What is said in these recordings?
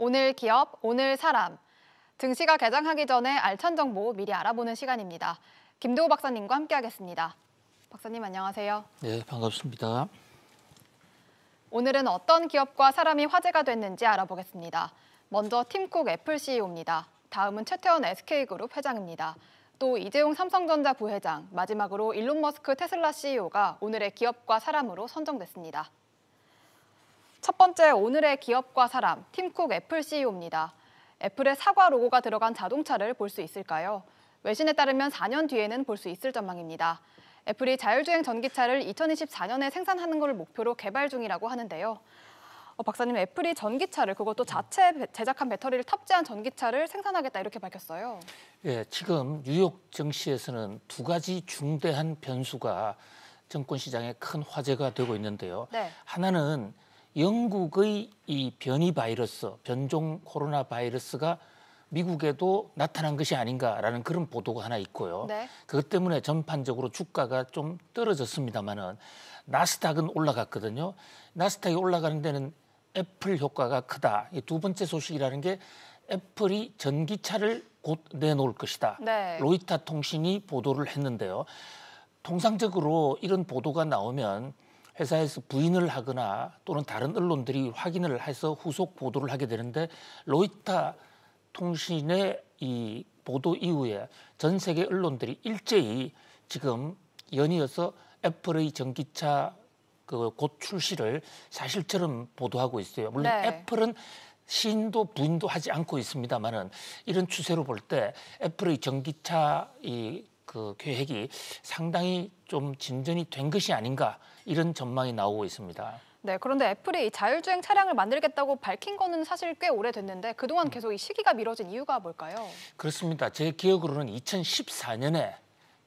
오늘 기업, 오늘 사람 등시가 개장하기 전에 알찬 정보 미리 알아보는 시간입니다. 김도우 박사님과 함께하겠습니다. 박사님 안녕하세요. 네, 반갑습니다. 오늘은 어떤 기업과 사람이 화제가 됐는지 알아보겠습니다. 먼저 팀쿡 애플 CEO입니다. 다음은 최태원 SK그룹 회장입니다. 또 이재용 삼성전자 부회장, 마지막으로 일론 머스크 테슬라 CEO가 오늘의 기업과 사람으로 선정됐습니다. 첫 번째 오늘의 기업과 사람, 팀쿡 애플 CEO입니다. 애플의 사과 로고가 들어간 자동차를 볼 수 있을까요? 외신에 따르면 4년 뒤에는 볼 수 있을 전망입니다. 애플이 자율주행 전기차를 2024년에 생산하는 것을 목표로 개발 중이라고 하는데요. 어, 박사님, 애플이 전기차를 그것도 자체 제작한 배터리를 탑재한 전기차를 생산하겠다 이렇게 밝혔어요. 예, 지금 뉴욕 증시에서는 두 가지 중대한 변수가 증권 시장에 큰 화제가 되고 있는데요. 네. 하나는 영국의 이 변이 바이러스, 변종 코로나 바이러스가 미국에도 나타난 것이 아닌가라는 그런 보도가 하나 있고요. 네. 그것 때문에 전반적으로 주가가 좀 떨어졌습니다만은 나스닥은 올라갔거든요. 나스닥이 올라가는 데는 애플 효과가 크다. 이 두 번째 소식이라는 게 애플이 전기차를 곧 내놓을 것이다. 네. 로이터 통신이 보도를 했는데요. 통상적으로 이런 보도가 나오면 회사에서 부인을 하거나 또는 다른 언론들이 확인을 해서 후속 보도를 하게 되는데 로이터 통신의 이 보도 이후에 전 세계 언론들이 일제히 지금 연이어서 애플의 전기차 그 곧 출시를 사실처럼 보도하고 있어요. 물론 네. 애플은 신도 부인도 하지 않고 있습니다만은 이런 추세로 볼 때 애플의 전기차 이그 계획이 상당히 좀 진전이 된 것이 아닌가 이런 전망이 나오고 있습니다. 네, 그런데 애플이 자율주행 차량을 만들겠다고 밝힌 거는 사실 꽤 오래됐는데 그동안 음. 계속 이 시기가 미뤄진 이유가 뭘까요? 그렇습니다. 제 기억으로는 2014년에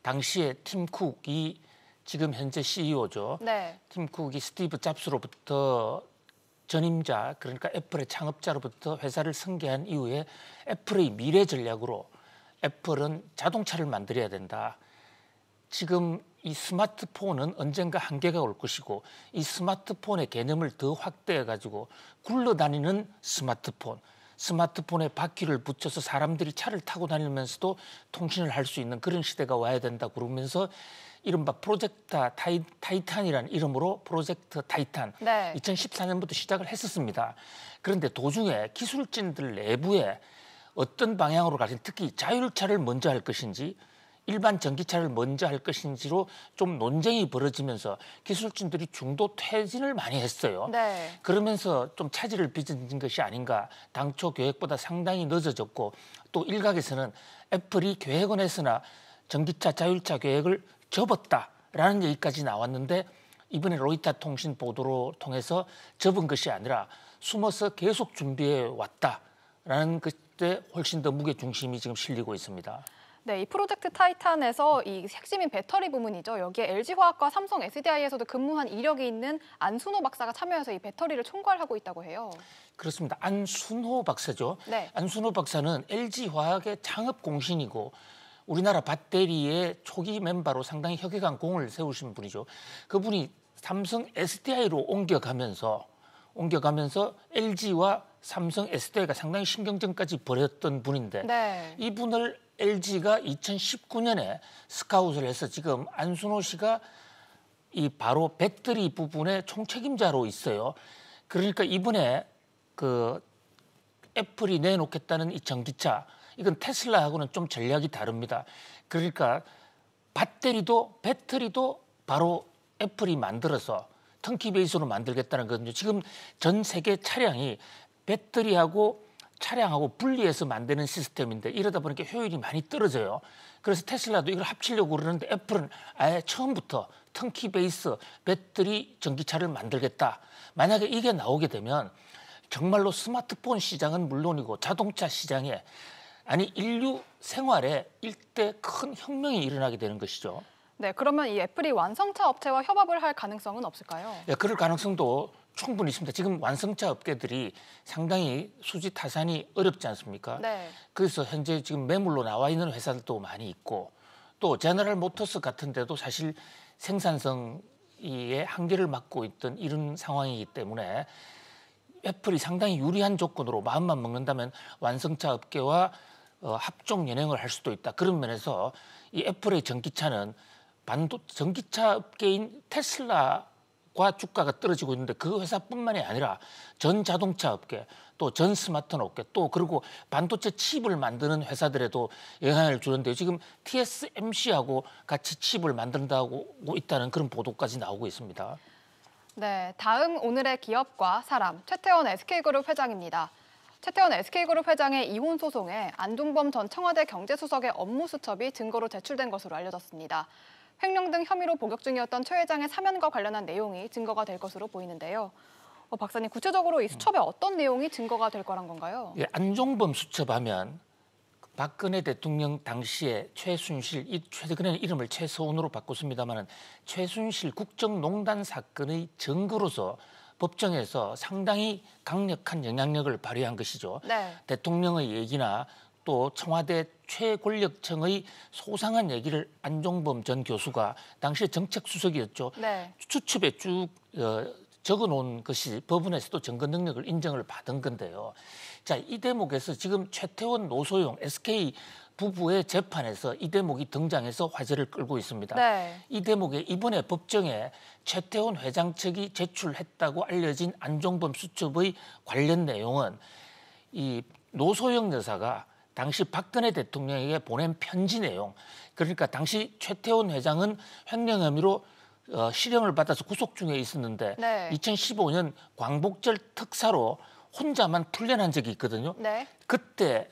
당시에 팀 쿡이 지금 현재 CEO죠. 네. 팀 쿡이 스티브 잡스로부터 전임자 그러니까 애플의 창업자로부터 회사를 승계한 이후에 애플의 미래 전략으로 애플은 자동차를 만들어야 된다. 지금 이 스마트폰은 언젠가 한계가 올 것이고 이 스마트폰의 개념을 더 확대해 가지고 굴러다니는 스마트폰 스마트폰에 바퀴를 붙여서 사람들이 차를 타고 다니면서도 통신을 할 수 있는 그런 시대가 와야 된다 그러면서 이른바 프로젝트 타이, 타이탄이라는 이름으로 프로젝트 타이탄 네. 2014년부터 시작을 했었습니다. 그런데 도중에 기술진들 내부에 어떤 방향으로 갈지 특히 자율차를 먼저 할 것인지 일반 전기차를 먼저 할 것인지로 좀 논쟁이 벌어지면서 기술진들이 중도 퇴진을 많이 했어요. 네. 그러면서 좀 차질을 빚은 것이 아닌가. 당초 계획보다 상당히 늦어졌고 또 일각에서는 애플이 계획은 했으나 전기차 자율차 계획을 접었다라는 얘기까지 나왔는데 이번에 로이타 통신 보도로 통해서 접은 것이 아니라 숨어서 계속 준비해 왔다라는 그때 훨씬 더 무게 중심이 지금 실리고 있습니다. 네, 이 프로젝트 타이탄에서 이 핵심인 배터리 부문이죠. 여기에 LG화학과 삼성 SDI에서도 근무한 이력이 있는 안순호 박사가 참여해서 이 배터리를 총괄하고 있다고 해요. 그렇습니다. 안순호 박사죠. 네. 안순호 박사는 LG화학의 창업 공신이고 우리나라 배터리의 초기 멤버로 상당히 혁혁한 공을 세우신 분이죠. 그분이 삼성 SDI로 옮겨가면서 옮겨가면서 LG와 삼성 SDI가 상당히 신경전까지 벌였던 분인데 네. 이분을 LG가 2019년에 스카웃을 해서 지금 안순호 씨가 이 바로 배터리 부분의 총책임자로 있어요. 그러니까 이번에 그 애플이 내놓겠다는 이 전기차 이건 테슬라하고는 좀 전략이 다릅니다. 그러니까 배터리도 배터리도 바로 애플이 만들어서 턴키 베이스로 만들겠다는 거거든요. 지금 전 세계 차량이 배터리하고 차량하고 분리해서 만드는 시스템인데 이러다 보니까 효율이 많이 떨어져요. 그래서 테슬라도 이걸 합치려고 그러는데 애플은 아예 처음부터 턴키 베이스 배터리 전기차를 만들겠다. 만약에 이게 나오게 되면 정말로 스마트폰 시장은 물론이고 자동차 시장에 아니 인류 생활에 일대 큰 혁명이 일어나게 되는 것이죠. 네, 그러면 이 애플이 완성차 업체와 협업을 할 가능성은 없을까요? 예, 그럴 가능성도 충분히 있습니다. 지금 완성차 업계들이 상당히 수지 타산이 어렵지 않습니까? 네. 그래서 현재 지금 매물로 나와 있는 회사들도 많이 있고 또 제너럴 모터스 같은 데도 사실 생산성의 한계를 막고 있던 이런 상황이기 때문에 애플이 상당히 유리한 조건으로 마음만 먹는다면 완성차 업계와 어, 합종 연행을 할 수도 있다. 그런 면에서 이 애플의 전기차는 반도 전기차 업계인 테슬라 과 주가가 떨어지고 있는데 그 회사뿐만이 아니라 전 자동차 업계 또 전 스마트폰 업계 또 그리고 반도체 칩을 만드는 회사들에도 영향을 주는데 지금 TSMC하고 같이 칩을 만든다고 있다는 그런 보도까지 나오고 있습니다. 네, 다음 오늘의 기업과 사람 최태원 SK그룹 회장입니다. 최태원 SK그룹 회장의 이혼 소송에 안중범 전 청와대 경제수석의 업무 수첩이 증거로 제출된 것으로 알려졌습니다. 횡령 등 혐의로 복역 중이었던 최 회장의 사면과 관련한 내용이 증거가 될 것으로 보이는데요. 어, 박사님 구체적으로 이 수첩에 어떤 내용이 증거가 될 거란 건가요? 예, 안종범 수첩하면 박근혜 대통령 당시에 최순실, 이 최근에는 이름을 최서훈으로 바꿨습니다마는 최순실 국정농단 사건의 증거로서 법정에서 상당히 강력한 영향력을 발휘한 것이죠. 네. 대통령의 얘기나 또 청와대 최권력층의 소상한 얘기를 안종범 전 교수가 당시에 정책수석이었죠. 네. 추측에 쭉 어, 적어놓은 것이 법원에서도 증거 능력을 인정을 받은 건데요. 자, 이 대목에서 지금 최태원 노소영 SK 부부의 재판에서 이 대목이 등장해서 화제를 끌고 있습니다. 네. 이 대목에 이번에 법정에 최태원 회장 측이 제출했다고 알려진 안종범 수첩의 관련 내용은 이 노소영 여사가 당시 박근혜 대통령에게 보낸 편지 내용 그러니까 당시 최태원 회장은 횡령 혐의로 어, 실형을 받아서 구속 중에 있었는데 네. 2015년 광복절 특사로 혼자만 풀려난 적이 있거든요. 네. 그때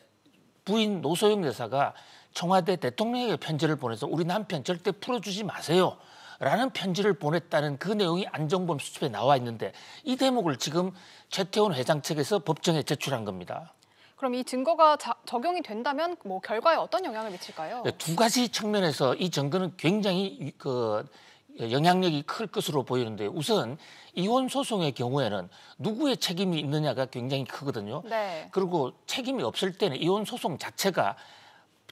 부인 노소영 여사가 청와대 대통령에게 편지를 보내서 우리 남편 절대 풀어주지 마세요. 라는 편지를 보냈다는 그 내용이 안정범 수첩에 나와 있는데 이 대목을 지금 최태원 회장 측에서 법정에 제출한 겁니다. 그럼 이 증거가 자, 적용이 된다면 뭐 결과에 어떤 영향을 미칠까요? 네, 두 가지 측면에서 이 증거는 굉장히 그 영향력이 클 것으로 보이는데 우선 이혼 소송의 경우에는 누구의 책임이 있느냐가 굉장히 크거든요. 네. 그리고 책임이 없을 때는 이혼 소송 자체가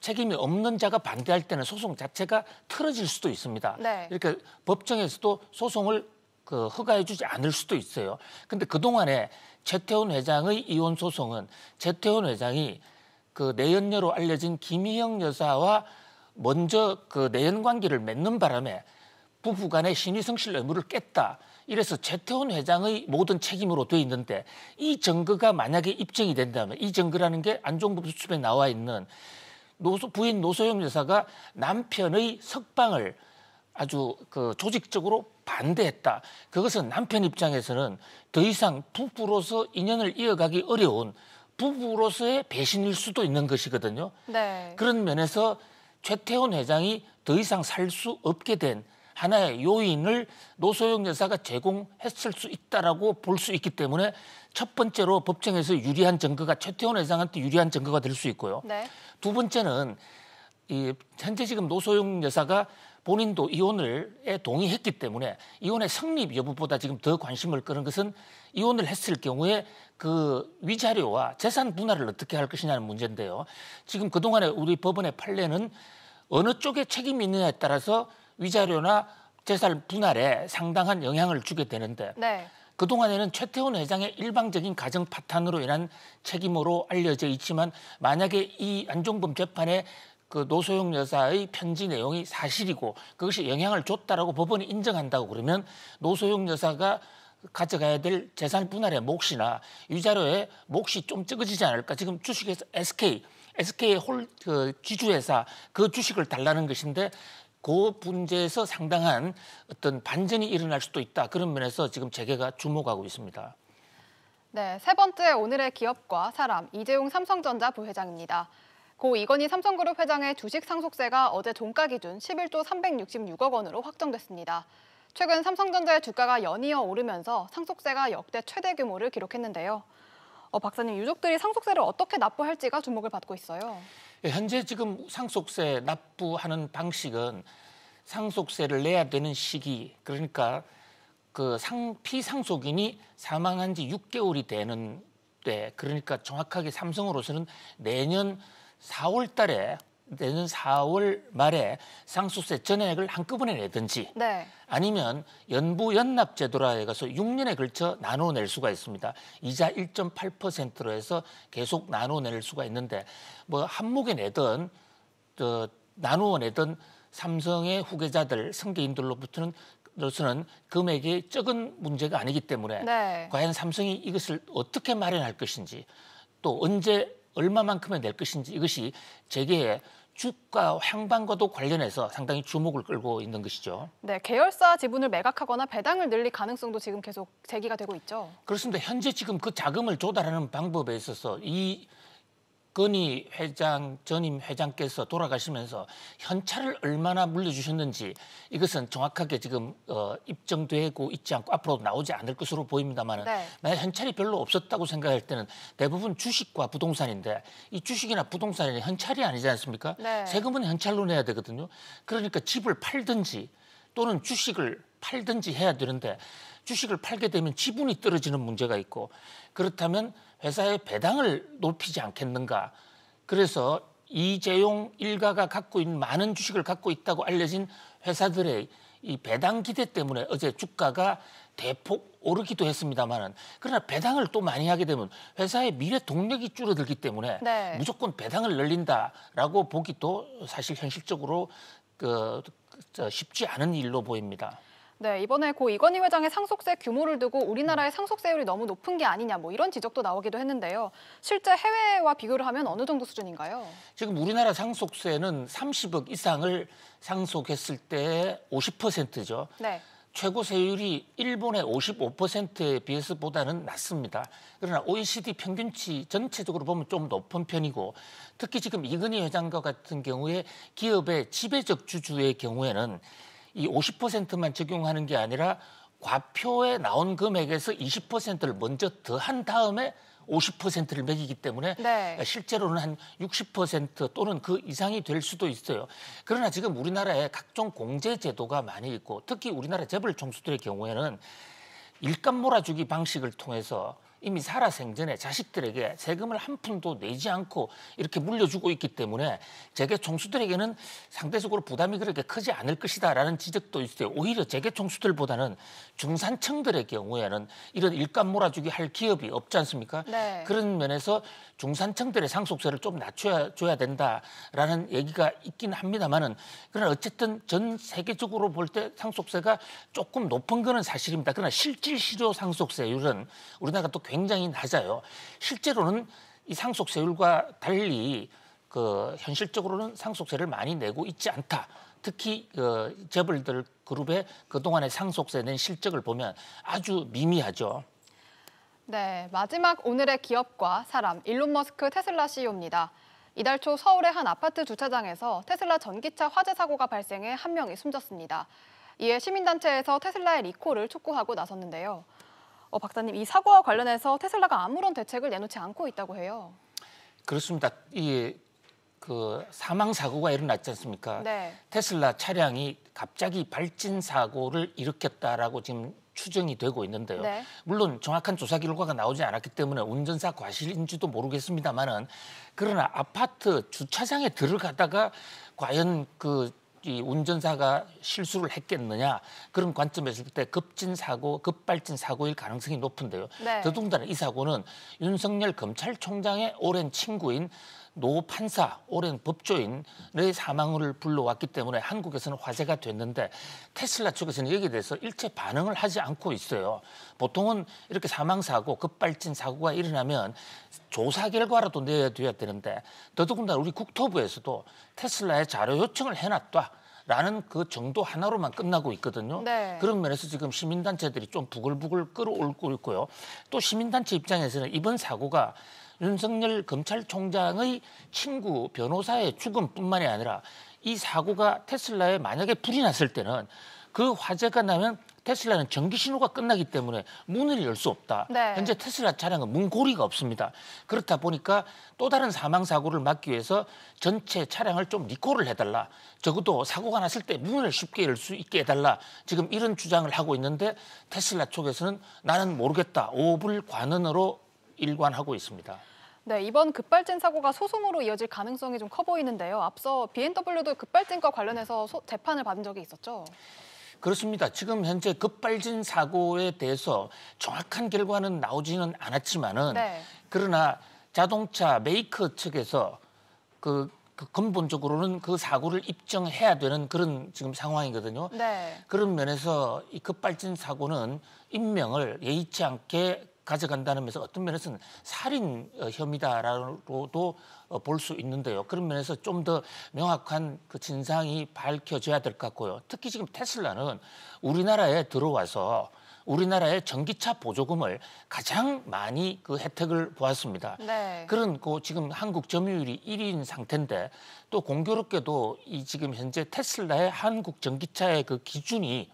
책임이 없는 자가 반대할 때는 소송 자체가 틀어질 수도 있습니다. 네. 이렇게 법정에서도 소송을 그 허가해주지 않을 수도 있어요. 근데 그 동안에 최태원 회장의 이혼 소송은 최태원 회장이 그 내연녀로 알려진 김희영 여사와 먼저 그 내연 관계를 맺는 바람에 부부 간의 신의성실 의무를 깼다. 이래서 최태원 회장의 모든 책임으로 돼 있는데 이 증거가 만약에 입증이 된다면 이 증거라는 게 안종범 수첩에 나와 있는 노소, 부인 노소영 여사가 남편의 석방을 아주 그 조직적으로 반대했다. 그것은 남편 입장에서는 더 이상 부부로서 인연을 이어가기 어려운 부부로서의 배신일 수도 있는 것이거든요. 네. 그런 면에서 최태원 회장이 더 이상 살 수 없게 된 하나의 요인을 노소영 여사가 제공했을 수 있다라고 볼 수 있기 때문에 첫 번째로 법정에서 유리한 증거가 최태원 회장한테 유리한 증거가 될 수 있고요. 네. 두 번째는 이 현재 지금 노소영 여사가 본인도 이혼을에 동의했기 때문에 이혼의 성립 여부보다 지금 더 관심을 끄는 것은 이혼을 했을 경우에 그 위자료와 재산 분할을 어떻게 할 것이냐는 문제인데요. 지금 그동안에 우리 법원의 판례는 어느 쪽에 책임이 있느냐에 따라서 위자료나 재산 분할에 상당한 영향을 주게 되는데 네. 그동안에는 최태원 회장의 일방적인 가정 파탄으로 인한 책임으로 알려져 있지만 만약에 이 안종범 재판에 그 노소영 여사의 편지 내용이 사실이고 그것이 영향을 줬다라고 법원이 인정한다고 그러면 노소영 여사가 가져가야 될 재산 분할의 몫이나 유자료의 몫이 좀 적어지지 않을까. 지금 주식에서 SK, SK 홀, 그 지주회사 그 주식을 달라는 것인데 그 문제에서 상당한 어떤 반전이 일어날 수도 있다. 그런 면에서 지금 재계가 주목하고 있습니다. 네, 세 번째 오늘의 기업과 사람 이재용 삼성전자 부회장입니다. 고 이건희 삼성그룹 회장의 주식 상속세가 어제 종가 기준 11조 366억 원으로 확정됐습니다. 최근 삼성전자의 주가가 연이어 오르면서 상속세가 역대 최대 규모를 기록했는데요. 어, 박사님, 유족들이 상속세를 어떻게 납부할지가 주목을 받고 있어요. 예, 현재 지금 상속세 납부하는 방식은 상속세를 내야 되는 시기, 그러니까 그 상, 피상속인이 사망한 지 6개월이 되는 때, 그러니까 정확하게 삼성으로서는 내년 4월 달에 내년 4월 말에 상속세 전액을 한꺼번에 내든지 네. 아니면 연부 연납 제도라 해가서 6년에 걸쳐 나눠낼 수가 있습니다. 이자 1.8%로 해서 계속 나눠낼 수가 있는데 뭐 한목에 내든 저 나누어 내든 삼성의 후계자들 승계인들로부터는 로서는 금액이 적은 문제가 아니기 때문에 네. 과연 삼성이 이것을 어떻게 마련할 것인지 또 언제 얼마만큼의 낼 것인지 이것이 재계의 주가 향방과도 관련해서 상당히 주목을 끌고 있는 것이죠. 네, 계열사 지분을 매각하거나 배당을 늘릴 가능성도 지금 계속 제기가 되고 있죠. 그렇습니다. 현재 지금 그 자금을 조달하는 방법에 있어서 이 박건희 회장 전임 회장께서 돌아가시면서 현찰을 얼마나 물려주셨는지 이것은 정확하게 지금 어, 입증되고 있지 않고 앞으로도 나오지 않을 것으로 보입니다만 네. 만약 현찰이 별로 없었다고 생각할 때는 대부분 주식과 부동산인데 이 주식이나 부동산이 현찰이 아니지 않습니까? 네. 세금은 현찰로 내야 되거든요. 그러니까 집을 팔든지 또는 주식을 팔든지 해야 되는데 주식을 팔게 되면 지분이 떨어지는 문제가 있고 그렇다면 회사의 배당을 높이지 않겠는가. 그래서 이재용 일가가 갖고 있는 많은 주식을 갖고 있다고 알려진 회사들의 이 배당 기대 때문에 어제 주가가 대폭 오르기도 했습니다만은 그러나 배당을 또 많이 하게 되면 회사의 미래 동력이 줄어들기 때문에 네. 무조건 배당을 늘린다라고 보기도 사실 현실적으로 그, 쉽지 않은 일로 보입니다. 네, 이번에 고 이건희 회장의 상속세 규모를 두고 우리나라의 상속세율이 너무 높은 게 아니냐 뭐 이런 지적도 나오기도 했는데요. 실제 해외와 비교를 하면 어느 정도 수준인가요? 지금 우리나라 상속세는 30억 이상을 상속했을 때 50%죠. 네. 최고 세율이 일본의 55%에 비해서보다는 낮습니다. 그러나 OECD 평균치 전체적으로 보면 좀 높은 편이고 특히 지금 이근희 회장과 같은 경우에 기업의 지배적 주주의 경우에는 이 50%만 적용하는 게 아니라 과표에 나온 금액에서 20%를 먼저 더한 다음에 50%를 매기기 때문에 네. 그러니까 실제로는 한 60% 또는 그 이상이 될 수도 있어요. 그러나 지금 우리나라에 각종 공제 제도가 많이 있고 특히 우리나라 재벌 총수들의 경우에는 일감 몰아주기 방식을 통해서 이미 살아생전에 자식들에게 세금을 한 푼도 내지 않고 이렇게 물려주고 있기 때문에 재계 총수들에게는 상대적으로 부담이 그렇게 크지 않을 것이다라는 지적도 있어요. 오히려 재계 총수들보다는 중산층들의 경우에는 이런 일감 몰아주기 할 기업이 없지 않습니까? 네. 그런 면에서 중산층들의 상속세를 좀 낮춰야 줘야 된다라는 얘기가 있긴 합니다만은 그러나 어쨌든 전 세계적으로 볼 때 상속세가 조금 높은 거는 사실입니다. 그러나 실질 실효 상속세율은 우리나라가 또 굉장히 낮아요. 실제로는 이 상속세율과 달리 그 현실적으로는 상속세를 많이 내고 있지 않다. 특히 그 재벌들 그룹의 그동안의 상속세 낸 실적을 보면 아주 미미하죠. 네, 마지막 오늘의 기업과 사람, 일론 머스크 테슬라 CEO입니다. 이달 초 서울의 한 아파트 주차장에서 테슬라 전기차 화재 사고가 발생해 한 명이 숨졌습니다. 이에 시민단체에서 테슬라의 리콜을 촉구하고 나섰는데요. 어, 박사님 이 사고와 관련해서 테슬라가 아무런 대책을 내놓지 않고 있다고 해요. 그렇습니다. 이 그 사망 사고가 일어났지 않습니까? 네. 테슬라 차량이 갑자기 발진 사고를 일으켰다라고 지금 추정이 되고 있는데요. 네. 물론 정확한 조사 결과가 나오지 않았기 때문에 운전사 과실인지도 모르겠습니다만은 그러나 아파트 주차장에 들어가다가 과연 그이 운전사가 실수를 했겠느냐 그런 관점에서 볼 때 급진 사고, 급발진 사고일 가능성이 높은데요. 네. 더더군다나 이 사고는 윤석열 검찰총장의 오랜 친구인 노 판사, 오랜 법조인의 사망을 불러왔기 때문에 한국에서는 화제가 됐는데 테슬라 측에서는 여기에 대해서 일체 반응을 하지 않고 있어요. 보통은 이렇게 사망사고, 급발진 사고가 일어나면 조사 결과라도 내야 되는데 더더군다나 우리 국토부에서도 테슬라에 자료 요청을 해놨다. 라는 그 정도 하나로만 끝나고 있거든요. 네. 그런 면에서 지금 시민단체들이 좀 부글부글 끌어올고 있고요. 또 시민단체 입장에서는 이번 사고가 윤석열 검찰총장의 친구 변호사의 죽음뿐만이 아니라 이 사고가 테슬라에 만약에 불이 났을 때는 그 화재가 나면 테슬라는 전기 신호가 끝나기 때문에 문을 열 수 없다. 네. 현재 테슬라 차량은 문고리가 없습니다. 그렇다 보니까 또 다른 사망 사고를 막기 위해서 전체 차량을 좀 리콜을 해달라. 적어도 사고가 났을 때 문을 쉽게 열 수 있게 해달라. 지금 이런 주장을 하고 있는데 테슬라 쪽에서는 나는 모르겠다. 오불 관원으로 일관하고 있습니다. 네, 이번 급발진 사고가 소송으로 이어질 가능성이 좀 커 보이는데요. 앞서 BMW도 급발진과 관련해서 소, 재판을 받은 적이 있었죠. 그렇습니다. 지금 현재 급발진 사고에 대해서 정확한 결과는 나오지는 않았지만은 네. 그러나 자동차 메이커 측에서 그, 그, 근본적으로는 그 사고를 입증해야 되는 그런 지금 상황이거든요. 네. 그런 면에서 이 급발진 사고는 인명을 예의치 않게 가져간다는 면에서 어떤 면에서는 살인 어, 혐의다라고도 어, 볼수 있는데요. 그런 면에서 좀 더 명확한 그 진상이 밝혀져야 될 것 같고요. 특히 지금 테슬라는 우리나라에 들어와서 우리나라의 전기차 보조금을 가장 많이 그 혜택을 보았습니다. 네. 그런 그 지금 한국 점유율이 1위인 상태인데 또 공교롭게도 이 지금 현재 테슬라의 한국 전기차의 그 기준이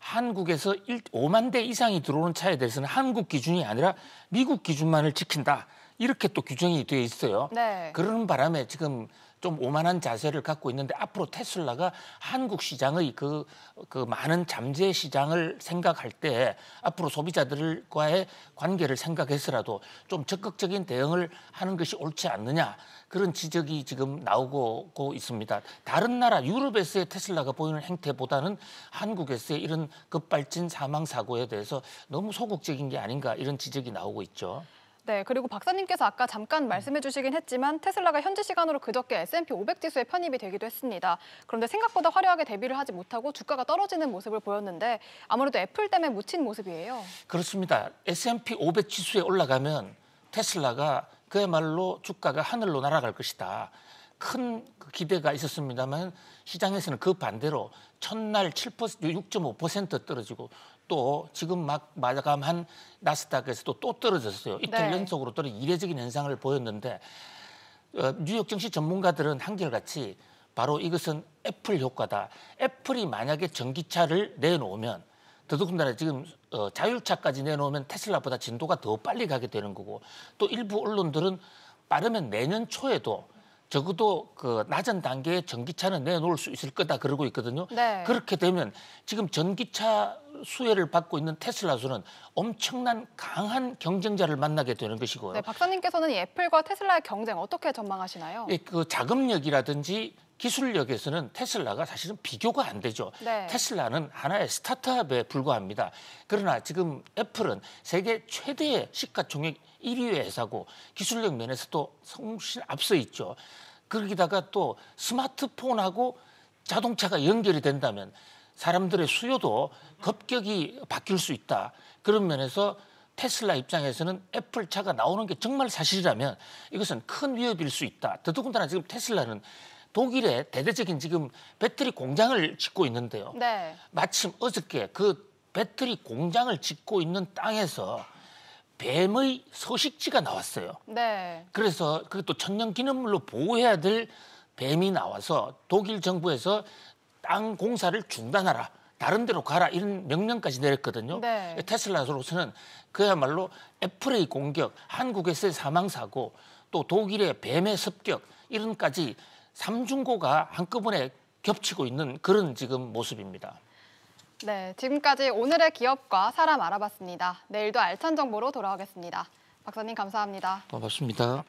한국에서 1, 5만 대 이상이 들어오는 차에 대해서는 한국 기준이 아니라 미국 기준만을 지킨다. 이렇게 또 규정이 되어 있어요. 네. 그러는 바람에 지금 좀 오만한 자세를 갖고 있는데 앞으로 테슬라가 한국 시장의 그, 그 많은 잠재 시장을 생각할 때 앞으로 소비자들과의 관계를 생각해서라도 좀 적극적인 대응을 하는 것이 옳지 않느냐 그런 지적이 지금 나오고 있습니다. 다른 나라 유럽에서의 테슬라가 보이는 행태보다는 한국에서의 이런 급발진 사망 사고에 대해서 너무 소극적인 게 아닌가 이런 지적이 나오고 있죠. 네, 그리고 박사님께서 아까 잠깐 말씀해 주시긴 했지만 테슬라가 현지 시간으로 그저께 S&P 500 지수에 편입이 되기도 했습니다. 그런데 생각보다 화려하게 대비를 하지 못하고 주가가 떨어지는 모습을 보였는데 아무래도 애플 때문에 묻힌 모습이에요. 그렇습니다. S&P 500 지수에 올라가면 테슬라가 그야말로 주가가 하늘로 날아갈 것이다. 큰 그 기대가 있었습니다만 시장에서는 그 반대로 첫날 7% 6.5% 떨어지고 또 지금 막 마감한 나스닥에서도 또 떨어졌어요. 이틀 네. 연속으로 또 이례적인 현상을 보였는데 어, 뉴욕 증시 전문가들은 한결같이 바로 이것은 애플 효과다. 애플이 만약에 전기차를 내놓으면 더더군다나 지금 어, 자율차까지 내놓으면 테슬라보다 진도가 더 빨리 가게 되는 거고 또 일부 언론들은 빠르면 내년 초에도 적어도 그 낮은 단계의 전기차는 내놓을 수 있을 거다 그러고 있거든요. 네. 그렇게 되면 지금 전기차 수혜를 받고 있는 테슬라 수는 엄청난 강한 경쟁자를 만나게 되는 것이고요. 네, 박사님께서는 이 애플과 테슬라의 경쟁 어떻게 전망하시나요? 예, 그 자금력이라든지 기술력에서는 테슬라가 사실은 비교가 안 되죠. 네. 테슬라는 하나의 스타트업에 불과합니다. 그러나 지금 애플은 세계 최대의 시가총액 1위의 회사고 기술력 면에서도 성신 앞서 있죠. 그러기다가또 스마트폰하고 자동차가 연결이 된다면 사람들의 수요도 급격히 바뀔 수 있다. 그런 면에서 테슬라 입장에서는 애플 차가 나오는 게 정말 사실이라면 이것은 큰 위협일 수 있다. 더더군다나 지금 테슬라는 독일에 대대적인 지금 배터리 공장을 짓고 있는데요. 네. 마침 어저께 그 배터리 공장을 짓고 있는 땅에서 뱀의 서식지가 나왔어요. 네. 그래서 그것도 천연 기념물로 보호해야 될 뱀이 나와서 독일 정부에서 땅 공사를 중단하라. 다른 데로 가라 이런 명령까지 내렸거든요. 네. 테슬라로서는 그야말로 애플의 공격, 한국에서의 사망 사고, 또 독일의 뱀의 습격 이런까지 삼중고가 한꺼번에 겹치고 있는 그런 지금 모습입니다. 네, 지금까지 오늘의 기업과 사람 알아봤습니다. 내일도 알찬 정보로 돌아오겠습니다. 박사님 감사합니다. 고맙습니다.